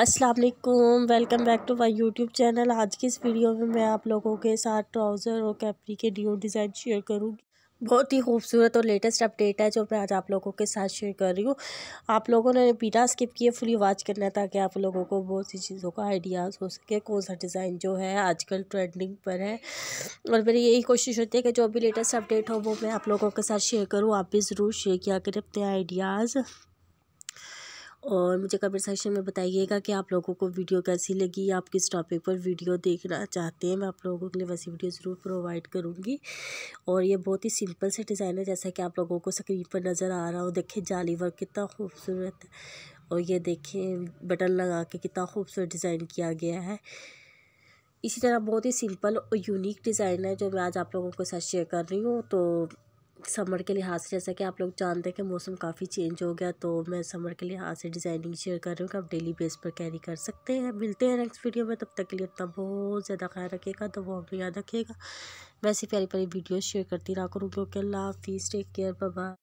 अस्सलाम वालेकुम welcome back to my YouTube channel आज की इस वीडियो में मैं आप लोगों के साथ ट्राउज़र और कैपरी के न्यू डिज़ाइन शेयर करूँगी बहुत ही खूबसूरत और लेटेस्ट अपडेट है जो मैं आज आप लोगों के साथ शेयर कर रही हूँ आप लोगों ने बिना स्किप किए फुली वॉच करना है ताकि आप लोगों को बहुत सी चीज़ों का आइडियाज़ हो सके कौन सा डिज़ाइन जो है आजकल ट्रेंडिंग पर है और मेरी यही कोशिश होती है कि जो भी लेटेस्ट अपडेट हो वो मैं आप लोगों के साथ शेयर करूँ आप भी ज़रूर शेयर किया करें अपने आइडियाज़ और मुझे कमेंट सेक्शन में बताइएगा कि आप लोगों को वीडियो कैसी लगी आप किस टॉपिक पर वीडियो देखना चाहते हैं मैं आप लोगों के लिए वैसी वीडियो ज़रूर प्रोवाइड करूँगी और ये बहुत ही सिंपल से डिज़ाइन है जैसा कि आप लोगों को स्क्रीन पर नज़र आ रहा हो देखें जाली वर्क कितना खूबसूरत और ये देखें बटन लगा के कितना खूबसूरत डिज़ाइन किया गया है इसी तरह बहुत ही सिंपल और यूनिक डिज़ाइन है जो मैं आज आप लोगों के साथ शेयर कर रही हूँ तो समर के लिहाज से जैसा कि आप लोग जानते हैं कि मौसम काफ़ी चेंज हो गया तो मैं समर के लिहाज से डिज़ाइनिंग शेयर कर रही हूँ कि आप डेली बेस पर कैरी कर सकते हैं मिलते हैं नेक्स्ट वीडियो में तब तक के लिए अपना बहुत ज़्यादा ख्याल रखेगा तो वो हमें याद रखिएगा वैसी प्यारी प्यारी वीडियो शेयर करती रहा करूँगी ओके अल्लाह हाफिज़ टेक केयर बाबा